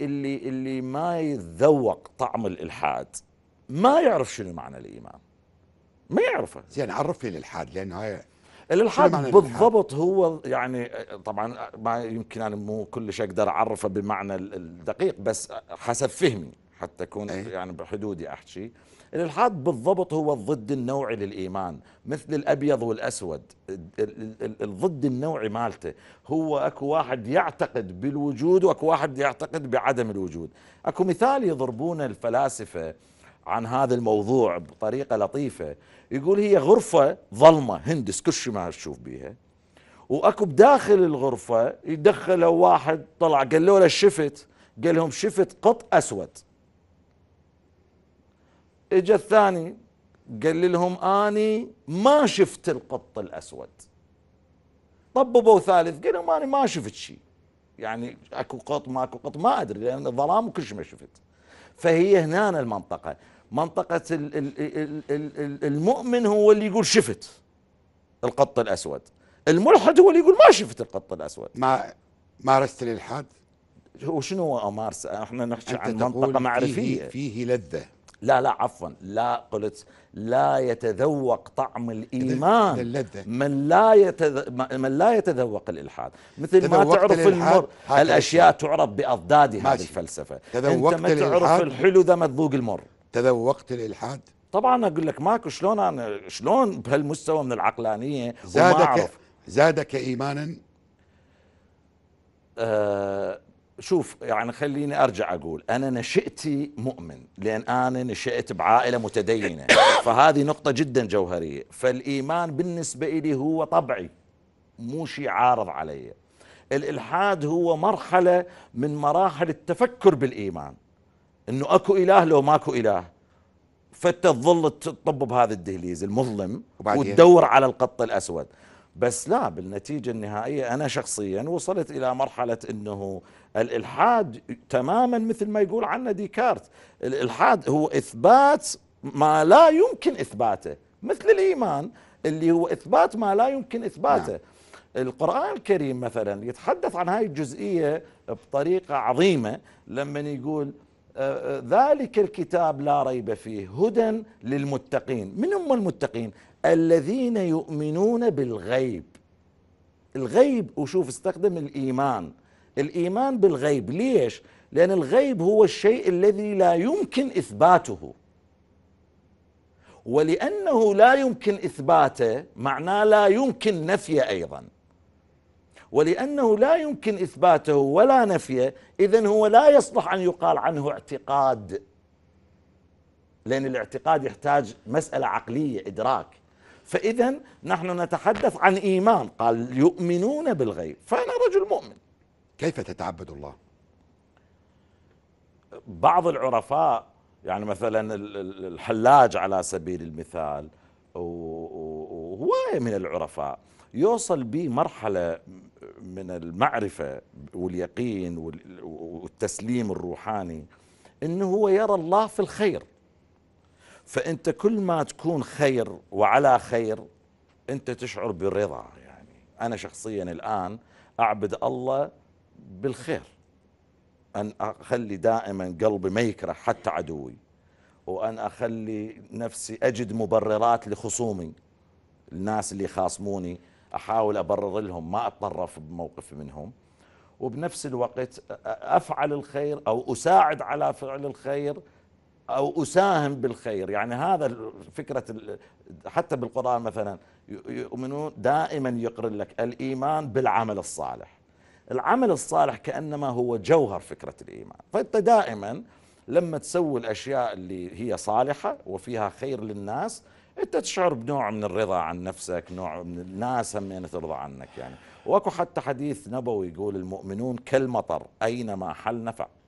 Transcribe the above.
اللي اللي ما يتذوق طعم الالحاد ما يعرف شنو معنى الايمان ما يعرفه زين عرف لي الالحاد لان هاي الالحاد بالضبط هو يعني طبعا ما يمكن انا مو كلش اقدر اعرفه بمعنى الدقيق بس حسب فهمي حتى اكون أيه؟ يعني بحدودي احكي الالحاد بالضبط هو الضد النوعي للايمان مثل الابيض والاسود الضد النوعي مالته هو اكو واحد يعتقد بالوجود واكو واحد يعتقد بعدم الوجود اكو مثال يضربون الفلاسفه عن هذا الموضوع بطريقه لطيفه يقول هي غرفه ظلمه هندس كل شيء ما تشوف بيها واكو بداخل الغرفه يدخلوا واحد طلع قالوا له شفت قال لهم شفت قط اسود اجى الثاني قال لهم اني ما شفت القط الاسود طببوا ثالث قال لهم اني ما شفت شيء يعني اكو قط ما اكو قط ما ادري لان الظلام وكل شيء ما شفت فهي هنا المنطقه منطقه الـ الـ الـ الـ المؤمن هو اللي يقول شفت القط الاسود الملحد هو اللي يقول ما شفت القط الاسود ما مارست الالحاد وشنو هو امارسه احنا نحكي عن منطقه معرفيه فيه, فيه لذه لا لا عفوا لا قلت لا يتذوق طعم الايمان من لا يتذ... من لا يتذوق الالحاد مثل ما تعرف المر الاشياء تعرف باضداد هذه الفلسفه تذوقت انت ما تعرف الحلو ذا ما تذوق المر تذوقت الالحاد طبعا اقول لك ماكو شلون انا شلون بهالمستوى من العقلانيه زادك وما أعرف. زادك ايمانا آه، شوف يعني خليني ارجع اقول انا نشئتي مؤمن لان انا نشأت بعائله متدينه فهذه نقطه جدا جوهريه فالايمان بالنسبه لي هو طبعي مو شيء عارض علي الالحاد هو مرحله من مراحل التفكر بالايمان انه اكو اله لو ماكو اله فانت تظل تطب بهذا الدهليز المظلم وتدور على القط الاسود بس لا بالنتيجة النهائية أنا شخصيا وصلت إلى مرحلة أنه الإلحاد تماما مثل ما يقول عنا ديكارت الإلحاد هو إثبات ما لا يمكن إثباته مثل الإيمان اللي هو إثبات ما لا يمكن إثباته لا. نعم. القرآن الكريم مثلا يتحدث عن هاي الجزئية بطريقة عظيمة لما يقول أه، أه، ذلك الكتاب لا ريب فيه هدى للمتقين من هم المتقين الذين يؤمنون بالغيب الغيب وشوف استخدم الإيمان الإيمان بالغيب ليش لأن الغيب هو الشيء الذي لا يمكن إثباته ولأنه لا يمكن إثباته معناه لا يمكن نفيه أيضاً ولأنه لا يمكن إثباته ولا نفيه إذا هو لا يصلح أن يقال عنه اعتقاد لأن الاعتقاد يحتاج مسألة عقلية إدراك فإذا نحن نتحدث عن إيمان قال يؤمنون بالغيب فأنا رجل مؤمن كيف تتعبد الله؟ بعض العرفاء يعني مثلا الحلاج على سبيل المثال وهو من العرفاء يوصل به مرحلة من المعرفة واليقين والتسليم الروحاني أنه هو يرى الله في الخير فأنت كل ما تكون خير وعلى خير أنت تشعر برضا يعني أنا شخصيا الآن أعبد الله بالخير أن أخلي دائما قلبي ما يكره حتى عدوي وأن أخلي نفسي أجد مبررات لخصومي الناس اللي يخاصموني احاول ابرر لهم ما اتطرف بموقف منهم وبنفس الوقت افعل الخير او اساعد على فعل الخير او اساهم بالخير يعني هذا فكره حتى بالقران مثلا يؤمنون دائما يقر لك الايمان بالعمل الصالح العمل الصالح كانما هو جوهر فكره الايمان فانت دائما لما تسوي الاشياء اللي هي صالحه وفيها خير للناس انت تشعر بنوع من الرضا عن نفسك نوع من الناس همينة يعني ترضى عنك يعني واكو حتى حديث نبوي يقول المؤمنون كالمطر اينما حل نفع